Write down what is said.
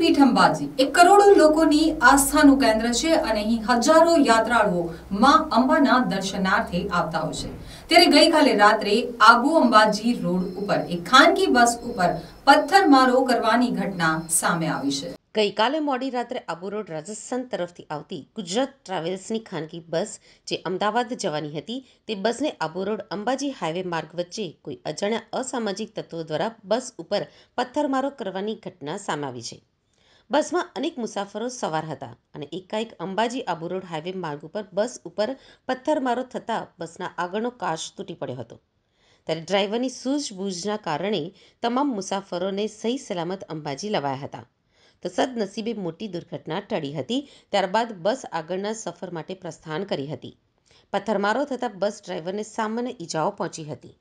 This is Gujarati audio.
પીઠ અંબાજી એક કરોડો લોકોની આસ્થાનું કેન્દ્ર છે અને અહીં હજારો યાત્રાળુઓ માં અંબાના દર્શનાર્થે આવતા હોય છે ત્યારે ગઈકાલે રાત્રે આબુ અંબાજી રોડ ઉપર એક ખાનગી બસ ઉપર પથ્થરમારો કરવાની ઘટના સામે આવી છે ગઈકાલે મોડી રાત્રે આબુ રોડ રાજસ્થાન તરફથી આવતી ગુજરાત ટ્રાવેલ્સની ખાનગી બસ જે અમદાવાદ જવાની હતી તે બસને આબુ રોડ અંબાજી હાઈવે માર્ગ વચ્ચે કોઈ અજાણ્યા અસામાજિક તત્વો દ્વારા બસ ઉપર પથ્થરમારો કરવાની ઘટના સામે આવી છે બસમાં અનેક મુસાફરો સવાર હતા અને એકાએક અંબાજી આબુ રોડ હાઈવે માર્ગ ઉપર બસ ઉપર પથ્થરમારો થતાં બસના આગળનો કાશ તૂટી પડ્યો હતો ત્યારે ડ્રાઈવરની સૂઝબૂઝના કારણે તમામ મુસાફરોને સહી સલામત અંબાજી લવાયા હતા તો સદનસીબે મોટી દુર્ઘટના ટળી હતી ત્યારબાદ બસ આગળના સફર માટે પ્રસ્થાન કરી હતી પથ્થરમારો થતાં બસ ડ્રાઈવરને સામાન્ય ઈજાઓ પહોંચી હતી